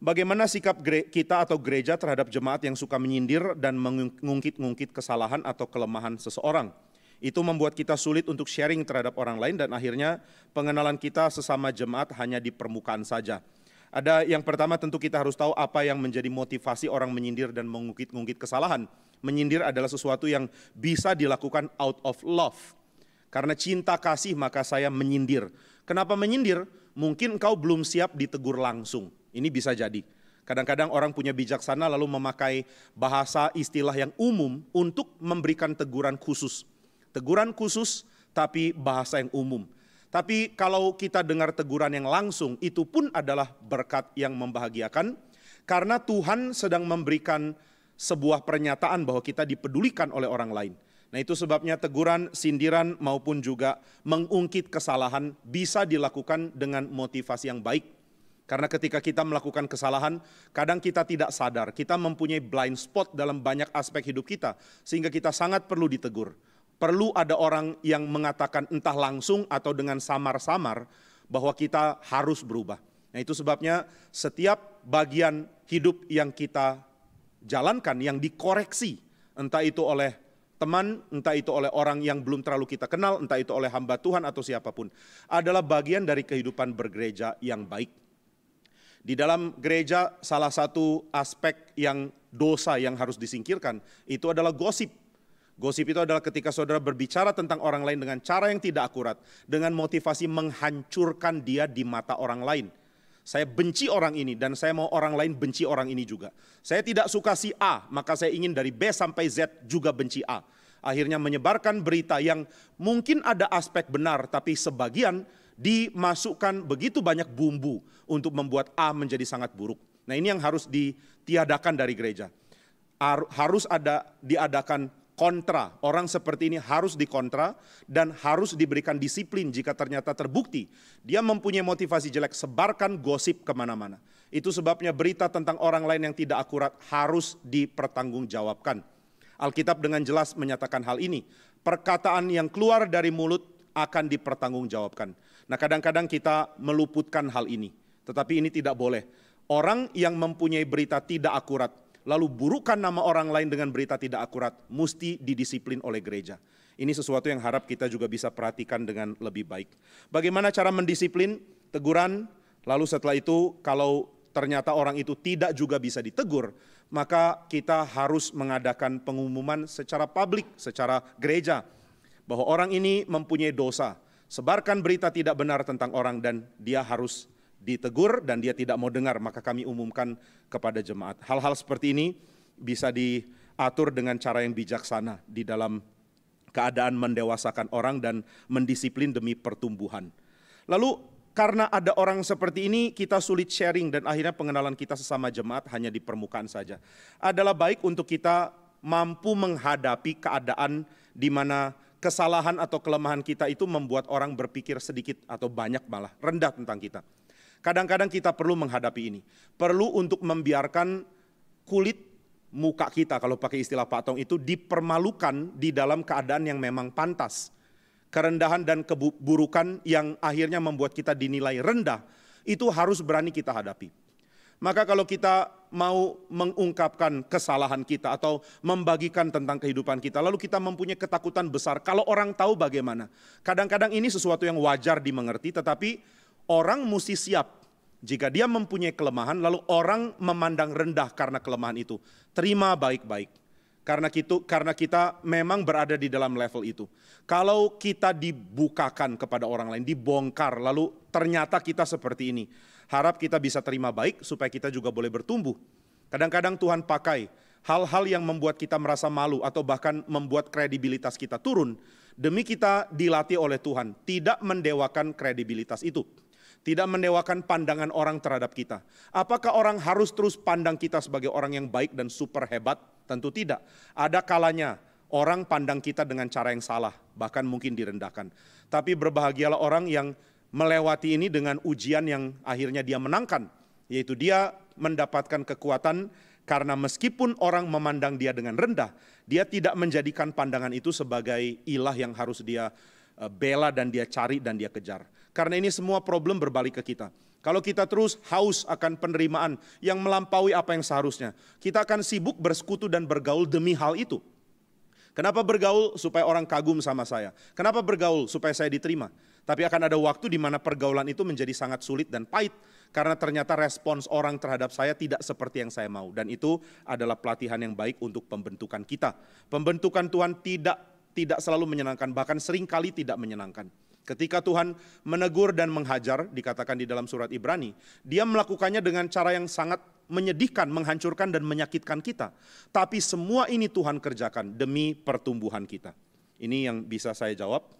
Bagaimana sikap kita atau gereja terhadap jemaat yang suka menyindir dan mengungkit-ungkit kesalahan atau kelemahan seseorang? Itu membuat kita sulit untuk sharing terhadap orang lain dan akhirnya pengenalan kita sesama jemaat hanya di permukaan saja. Ada yang pertama tentu kita harus tahu apa yang menjadi motivasi orang menyindir dan mengungkit-ungkit kesalahan. Menyindir adalah sesuatu yang bisa dilakukan out of love. Karena cinta kasih maka saya menyindir. Kenapa menyindir? mungkin engkau belum siap ditegur langsung. Ini bisa jadi. Kadang-kadang orang punya bijaksana lalu memakai bahasa istilah yang umum untuk memberikan teguran khusus. Teguran khusus tapi bahasa yang umum. Tapi kalau kita dengar teguran yang langsung itu pun adalah berkat yang membahagiakan karena Tuhan sedang memberikan sebuah pernyataan bahwa kita dipedulikan oleh orang lain. Nah itu sebabnya teguran, sindiran maupun juga mengungkit kesalahan bisa dilakukan dengan motivasi yang baik. Karena ketika kita melakukan kesalahan, kadang kita tidak sadar, kita mempunyai blind spot dalam banyak aspek hidup kita, sehingga kita sangat perlu ditegur. Perlu ada orang yang mengatakan entah langsung atau dengan samar-samar bahwa kita harus berubah. Nah itu sebabnya setiap bagian hidup yang kita jalankan, yang dikoreksi, entah itu oleh teman, entah itu oleh orang yang belum terlalu kita kenal, entah itu oleh hamba Tuhan atau siapapun, adalah bagian dari kehidupan bergereja yang baik. Di dalam gereja, salah satu aspek yang dosa yang harus disingkirkan itu adalah gosip. Gosip itu adalah ketika saudara berbicara tentang orang lain dengan cara yang tidak akurat, dengan motivasi menghancurkan dia di mata orang lain. Saya benci orang ini dan saya mau orang lain benci orang ini juga. Saya tidak suka si A, maka saya ingin dari B sampai Z juga benci A. Akhirnya menyebarkan berita yang mungkin ada aspek benar tapi sebagian dimasukkan begitu banyak bumbu untuk membuat A menjadi sangat buruk. Nah ini yang harus ditiadakan dari gereja. Harus ada diadakan kontra. Orang seperti ini harus dikontra dan harus diberikan disiplin jika ternyata terbukti dia mempunyai motivasi jelek, sebarkan gosip kemana-mana. Itu sebabnya berita tentang orang lain yang tidak akurat harus dipertanggungjawabkan. Alkitab dengan jelas menyatakan hal ini. Perkataan yang keluar dari mulut akan dipertanggungjawabkan. Nah kadang-kadang kita meluputkan hal ini. Tetapi ini tidak boleh. Orang yang mempunyai berita tidak akurat lalu burukkan nama orang lain dengan berita tidak akurat, mesti didisiplin oleh gereja. Ini sesuatu yang harap kita juga bisa perhatikan dengan lebih baik. Bagaimana cara mendisiplin? Teguran, lalu setelah itu kalau ternyata orang itu tidak juga bisa ditegur, maka kita harus mengadakan pengumuman secara publik, secara gereja, bahwa orang ini mempunyai dosa, sebarkan berita tidak benar tentang orang dan dia harus ditegur dan dia tidak mau dengar, maka kami umumkan kepada jemaat. Hal-hal seperti ini bisa diatur dengan cara yang bijaksana di dalam keadaan mendewasakan orang dan mendisiplin demi pertumbuhan. Lalu karena ada orang seperti ini kita sulit sharing dan akhirnya pengenalan kita sesama jemaat hanya di permukaan saja. Adalah baik untuk kita mampu menghadapi keadaan di mana kesalahan atau kelemahan kita itu membuat orang berpikir sedikit atau banyak malah rendah tentang kita. Kadang-kadang kita perlu menghadapi ini. Perlu untuk membiarkan kulit muka kita kalau pakai istilah Pak Tong itu dipermalukan di dalam keadaan yang memang pantas. Kerendahan dan keburukan yang akhirnya membuat kita dinilai rendah itu harus berani kita hadapi. Maka kalau kita mau mengungkapkan kesalahan kita atau membagikan tentang kehidupan kita, lalu kita mempunyai ketakutan besar kalau orang tahu bagaimana. Kadang-kadang ini sesuatu yang wajar dimengerti tetapi Orang mesti siap jika dia mempunyai kelemahan, lalu orang memandang rendah karena kelemahan itu. Terima baik-baik. Karena, itu, karena kita memang berada di dalam level itu. Kalau kita dibukakan kepada orang lain, dibongkar, lalu ternyata kita seperti ini. Harap kita bisa terima baik supaya kita juga boleh bertumbuh. Kadang-kadang Tuhan pakai hal-hal yang membuat kita merasa malu atau bahkan membuat kredibilitas kita turun. Demi kita dilatih oleh Tuhan, tidak mendewakan kredibilitas itu tidak mendewakan pandangan orang terhadap kita. Apakah orang harus terus pandang kita sebagai orang yang baik dan super hebat? Tentu tidak. Ada kalanya orang pandang kita dengan cara yang salah, bahkan mungkin direndahkan. Tapi berbahagialah orang yang melewati ini dengan ujian yang akhirnya dia menangkan, yaitu dia mendapatkan kekuatan karena meskipun orang memandang dia dengan rendah, dia tidak menjadikan pandangan itu sebagai ilah yang harus dia eh, bela dan dia cari dan dia kejar. Karena ini semua problem berbalik ke kita. Kalau kita terus haus akan penerimaan yang melampaui apa yang seharusnya, kita akan sibuk bersekutu dan bergaul demi hal itu. Kenapa bergaul? Supaya orang kagum sama saya. Kenapa bergaul? Supaya saya diterima. Tapi akan ada waktu di mana pergaulan itu menjadi sangat sulit dan pahit karena ternyata respons orang terhadap saya tidak seperti yang saya mau dan itu adalah pelatihan yang baik untuk pembentukan kita. Pembentukan Tuhan tidak tidak selalu menyenangkan, bahkan seringkali tidak menyenangkan. Ketika Tuhan menegur dan menghajar, dikatakan di dalam surat Ibrani, dia melakukannya dengan cara yang sangat menyedihkan, menghancurkan dan menyakitkan kita. Tapi semua ini Tuhan kerjakan demi pertumbuhan kita. Ini yang bisa saya jawab